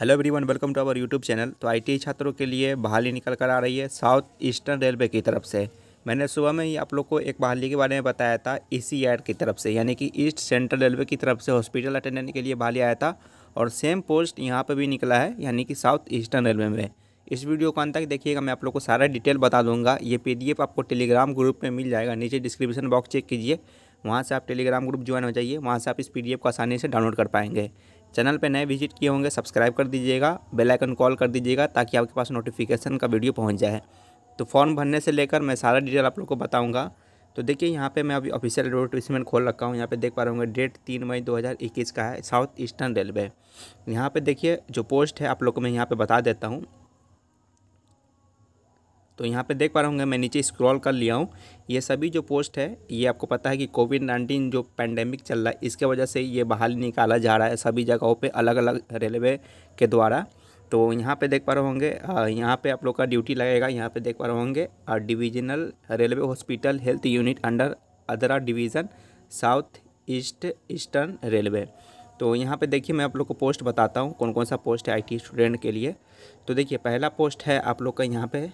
hello everyone welcome to our YouTube channel तो ITI छात्रों के लिए बहाली निकल कर आ रही है साउथ ईस्टर्न रेलवे की तरफ से मैंने सुबह में ही आप लोग को एक बहाली के बारे में बताया था सी एड की तरफ से यानी कि ईस्ट सेंट्रल रेलवे की तरफ से हॉस्पिटल अटेंडेंट के लिए बहाली आया था और सेम पोस्ट यहाँ पर भी निकला है यानी कि साउथ ईस्टर्न रेलवे में इस वीडियो को अंत तक देखिएगा मैं आप लोग को सारा डिटेल बता दूंगा ये एफ आपको टेलीग्राम ग्रुप में मिल जाएगा नीचे डिस्क्रिप्शन बॉक्स चेक कीजिए वहाँ से आप टेलीग्राम ग्रुप ज्वाइन हो जाइए वहाँ से आप इस पीडीएफ को आसानी से डाउनलोड कर पाएंगे चैनल पे नए विजिट किए होंगे सब्सक्राइब कर दीजिएगा बेल आइकन कॉल कर दीजिएगा ताकि आपके पास नोटिफिकेशन का वीडियो पहुंच जाए तो फॉर्म भरने से लेकर मैं सारा डिटेल आप लोग को बताऊंगा तो देखिए यहाँ पे मैं अभी ऑफिशियल एडवर्टीजमेंट खोल रखा हूँ यहाँ पे देख पा रहे होंगे डेट तीन मई दो का है साउथ ईस्टर्न रेलवे यहाँ पे देखिए जो पोस्ट है आप लोग को मैं यहाँ पर बता देता हूँ तो यहाँ पे देख पा रहे होंगे मैं नीचे स्क्रॉल कर लिया हूँ ये सभी जो पोस्ट है ये आपको पता है कि कोविड नाइन्टीन जो पैंडेमिक चल रहा है इसके वजह से ये बाहर निकाला जा रहा है सभी जगहों पे अलग अलग रेलवे के द्वारा तो यहाँ पे देख पा रहे होंगे यहाँ पे आप लोग का ड्यूटी लगेगा यहाँ पे देख पा रहे होंगे divisional railway hospital health unit under Adra division south east eastern railway तो यहाँ पे देखिए मैं आप लोग को पोस्ट बताता हूँ कौन कौन सा पोस्ट है आईटी स्टूडेंट के लिए तो देखिए पहला पोस्ट है आप लोग का यहाँ पे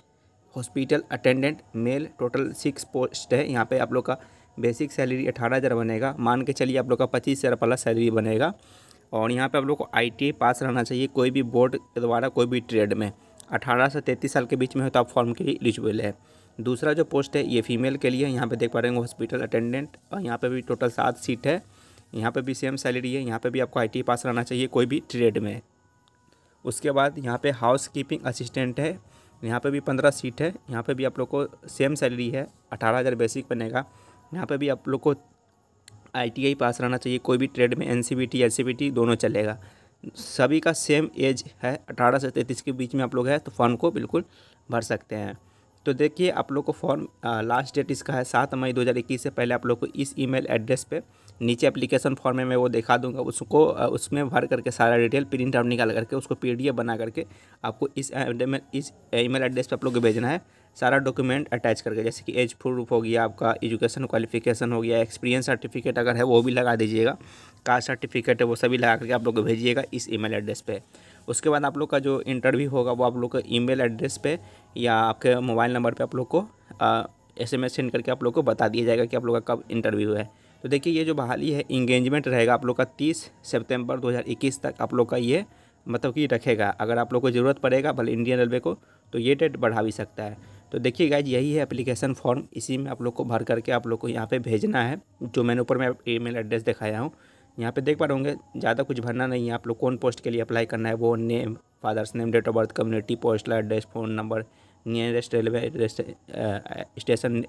hospital attendant male total six post है यहाँ पे आप लोग का बेसिक सैलरी अठारह हज़ार बनेगा मान के चलिए आप लोग का पच्चीस हज़ार प्लस सैलरी बनेगा और यहाँ पे आप लोग को आई पास रहना चाहिए कोई भी बोर्ड के द्वारा कोई भी ट्रेड में अठारह से तैंतीस साल के बीच में हो तो आप फॉर्म के लिए एलिजिबल है दूसरा जो पोस्ट है ये फीमेल के लिए यहाँ पर देख पा रहे हैं हॉस्पिटल अटेंडेंट और यहाँ पर भी टोटल सात सीट है यहाँ पर भी सेम सैलरी है यहाँ पर भी आपको आई पास रहना चाहिए कोई भी ट्रेड में उसके बाद यहाँ पे हाउस कीपिंग असिस्टेंट है यहाँ पे भी पंद्रह सीट है यहाँ पे भी आप लोग को सेम सैलरी है अठारह हज़ार बेसिक बनेगा यहाँ पे भी आप लोग को आई पास रहना चाहिए कोई भी ट्रेड में एन सी दोनों चलेगा सभी का सेम एज है अठारह से तैंतीस के बीच में आप लोग है तो फॉर्म को बिल्कुल भर सकते हैं तो देखिए आप लोग को फॉर्म लास्ट डेट इसका है सात मई इक्कीस से पहले आप लोग को इस मेल एड्रेस पर नीचे एप्लीकेशन फॉर्म में मैं वो दिखा दूंगा उसको उसमें भर करके सारा डिटेल प्रिंट आउट निकाल करके उसको पीडीएफ बना करके आपको इस इस ईमेल एड्रेस पे आप लोग को भेजना है सारा डॉक्यूमेंट अटैच करके जैसे कि एज प्रूफ हो गया आपका एजुकेशन क्वालिफिकेशन हो गया एक्सपीरियंस सर्टिफिकेट अगर है वो भी लगा दीजिएगा कास्ट सर्टिफिकेट है वो सभी लगा करके आप लोग को भेजिएगा इस ईमेल एड्रेस पे उसके बाद आप लोग का जो इंटरव्यू होगा वो आप लोग का ईमेल एड्रेस पे या आपके मोबाइल नंबर पे आप लोग को एस एम सेंड करके आप लोग को बता दिया जाएगा कि आप लोग का कब इंटरव्यू है तो देखिए ये जो बहाली है इंगेजमेंट रहेगा आप लोग का तीस सितंबर 2021 तक आप लोग का ये मतलब कि रखेगा अगर आप लोग को ज़रूरत पड़ेगा भले इंडियन रेलवे को तो ये डेट बढ़ा भी सकता है तो देखिए गाइज यही है एप्लीकेशन फॉर्म इसी में आप लोग को भर करके आप लोग को यहाँ पे भेजना है जो मैंने ऊपर मैं ईमेल एड्रेस दिखाया हूँ यहाँ पे देख पा रहे होंगे ज़्यादा कुछ भरना नहीं है आप लोग कौन पोस्ट के लिए अप्लाई करना है वो name father's name date of birth community post address phone number nearest railway station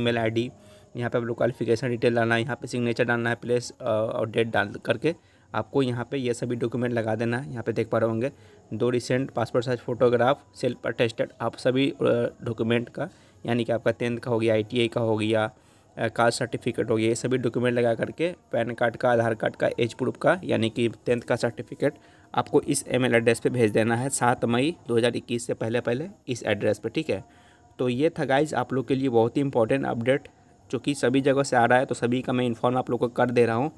email ID यहाँ पे आप लोग क्वालिफिकेशन डिटेल डालना है यहाँ पे सिग्नेचर डालना है प्लेस और डेट डाल करके आपको यहाँ पे ये सभी डॉक्यूमेंट लगा देना है यहाँ पे देख पा रहे होंगे दो recent passport size photograph self attested आप सभी डॉक्यूमेंट का यानी कि आपका टेंथ का हो गया आई का हो गया कास्ट सर्टिफिकेट हो गया ये सभी डॉक्यूमेंट लगा करके पैन कार्ड का आधार कार्ड का एज प्रूफ का यानी कि टेंथ का सर्टिफिकेट आपको इस ईमेल एड्रेस पे भेज देना है सात मई 2021 से पहले पहले इस एड्रेस पे ठीक है तो ये था गाइज आप लोग के लिए बहुत ही इंपॉर्टेंट अपडेट जो कि सभी जगह से आ रहा है तो सभी का मैं इन्फॉर्म आप लोग को कर दे रहा हूँ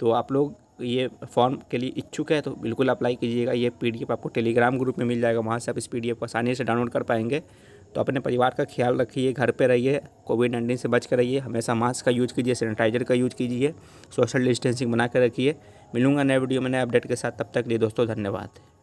तो आप लोग ये फॉर्म के लिए इच्छुक है तो बिल्कुल अप्लाई कीजिएगा ये पी आपको टेलीग्राम ग्रुप में मिल जाएगा वहाँ से आप इस पी को आसानी से डाउनलोड कर पाएंगे तो अपने परिवार का ख्याल रखिए घर पे रहिए कोविड नाइन्टीन से बच कर रहिए हमेशा मास्क का यूज़ कीजिए सैनिटाइजर का यूज़ कीजिए सोशल डिस्टेंसिंग बना कर रखिए मिलूंगा नए वीडियो में नए अपडेट के साथ तब तक लिए दोस्तों धन्यवाद